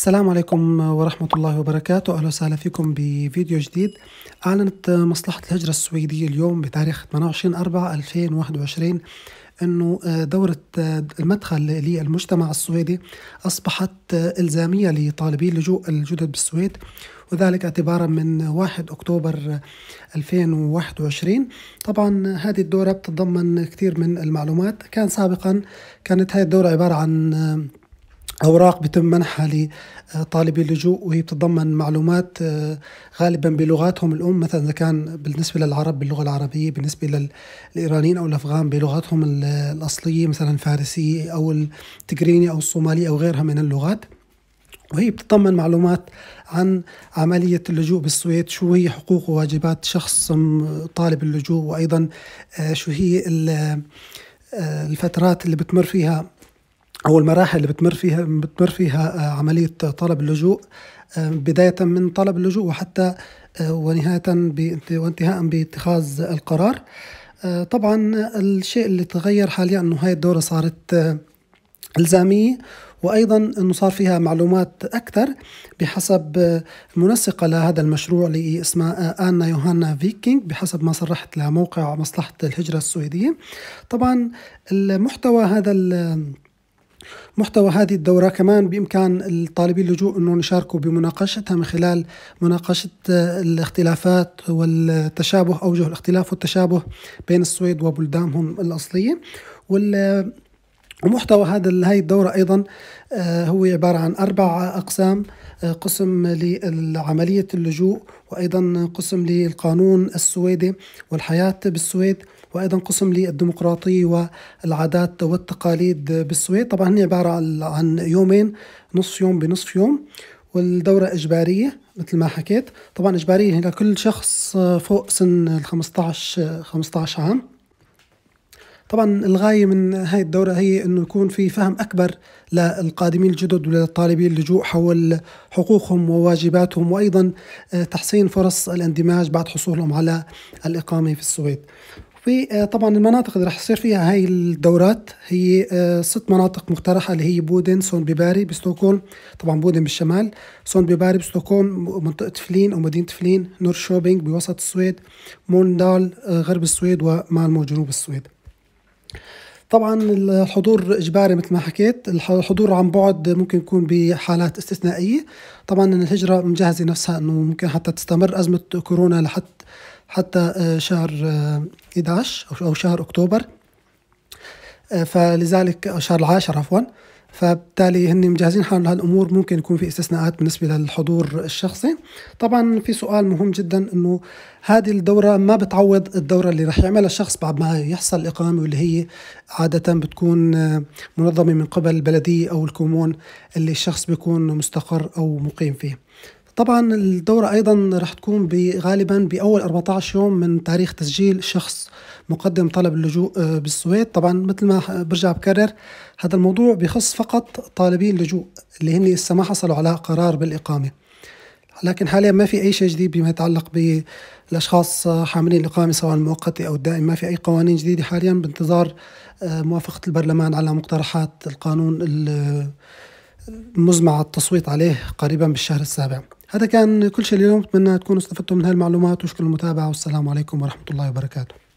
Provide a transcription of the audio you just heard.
السلام عليكم ورحمة الله وبركاته أهلا وسهلا فيكم بفيديو جديد أعلنت مصلحة الهجرة السويدية اليوم بتاريخ 28 4 2021 أنه آه، دورة آه، المدخل للمجتمع السويدي أصبحت آه، إلزامية لطالبي اللجوء الجدد بالسويد وذلك اعتبارا من 1 أكتوبر 2021 طبعا هذه الدورة بتتضمن كثير من المعلومات كان سابقا كانت هذه الدورة عبارة عن اوراق بيتم منحها لطالبي اللجوء وهي بتتضمن معلومات آه، غالبا بلغاتهم الام مثلا اذا كان بالنسبه للعرب باللغه العربيه بالنسبه للايرانيين او الافغان بلغاتهم الاصليه مثلا الفارسيه او التجريني او الصومالي او غيرها من اللغات وهي بتتضمن معلومات عن عملية اللجوء بالسويد شو هي حقوق وواجبات شخص طالب اللجوء وأيضا آه، شو هي آه، الفترات اللي بتمر فيها او المراحل اللي بتمر فيها بتمر فيها آه، عمليه طلب اللجوء آه، بدايه من طلب اللجوء وحتى آه، ونهايه وانتهاء باتخاذ القرار طبعا الشيء اللي تغير حاليا انه هاي الدوره صارت الزاميه وايضا انه صار فيها معلومات اكثر بحسب المنسقه لهذا المشروع اللي اسمها انا يوهانا فيكينج بحسب ما صرحت لها موقع مصلحه الهجره السويديه طبعا المحتوى هذا محتوى هذه الدورة كمان بإمكان الطالبين اللجوء أنهم يشاركوا بمناقشتها من خلال مناقشة آه، الاختلافات والتشابه أوجه الاختلاف والتشابه بين السويد وبلدانهم الأصلية ومحتوى هذا هذه الدورة أيضا آه، هو عبارة عن أربع أقسام آه، قسم لعملية اللجوء وأيضا قسم للقانون السويدي والحياة بالسويد وأيضا قسم للديمقراطية والعادات والتقاليد بالسويد طبعا هي عبارة عن يومين نصف يوم بنصف يوم والدورة إجبارية مثل ما حكيت طبعا إجبارية لكل شخص آه، فوق سن ال 15 15 عام طبعا الغايه من هاي الدوره هي انه يكون في فهم اكبر للقادمين الجدد وللطالبي اللجوء حول حقوقهم وواجباتهم وايضا آه، تحسين فرص الاندماج بعد حصولهم على الاقامه في السويد. في آه، طبعا المناطق اللي راح يصير فيها هاي الدورات هي آه، ست مناطق مقترحة اللي هي بودن سون بباري بستوكولم طبعا بودن بالشمال سون بباري بستوكولم منطقة فلين أو مدينة فلين نور شوبينج بوسط السويد موندال غرب السويد ومالمو جنوب السويد طبعا الحضور اجباري مثل ما حكيت الحضور عن بعد ممكن يكون بحالات استثنائيه طبعا الهجره مجهزه نفسها انه ممكن حتى تستمر ازمه كورونا لحد حتى آه، شهر 11 آه، او شهر اكتوبر آه، فلذلك شهر العاشر عفوا فبالتالي هن مجهزين حالهم لهالامور ممكن يكون في استثناءات بالنسبه للحضور الشخصي طبعا في سؤال مهم جدا انه هذه الدوره ما بتعوض الدوره اللي رح يعملها الشخص بعد ما يحصل اقامه واللي هي عاده بتكون منظمه من قبل البلديه او الكومون اللي الشخص بيكون مستقر او مقيم فيه طبعا الدورة أيضا رح تكون غالبا بأول 14 يوم من تاريخ تسجيل شخص مقدم طلب اللجوء آه، بالسويد طبعا مثل ما برجع بكرر هذا الموضوع بخص فقط طالبي اللجوء اللي هن لسه ما حصلوا على قرار بالإقامة لكن حاليا ما في أي شيء جديد بما يتعلق بالأشخاص آه، حاملين الإقامة سواء المؤقتة أو الدائمة ما في أي قوانين جديدة حاليا بانتظار آه، موافقة البرلمان على مقترحات القانون المزمع التصويت عليه قريبا بالشهر السابع هذا كان كل شيء اليوم أتمنى تكونوا استفدتوا من هالمعلومات وشكرا للمتابعة والسلام عليكم ورحمة الله وبركاته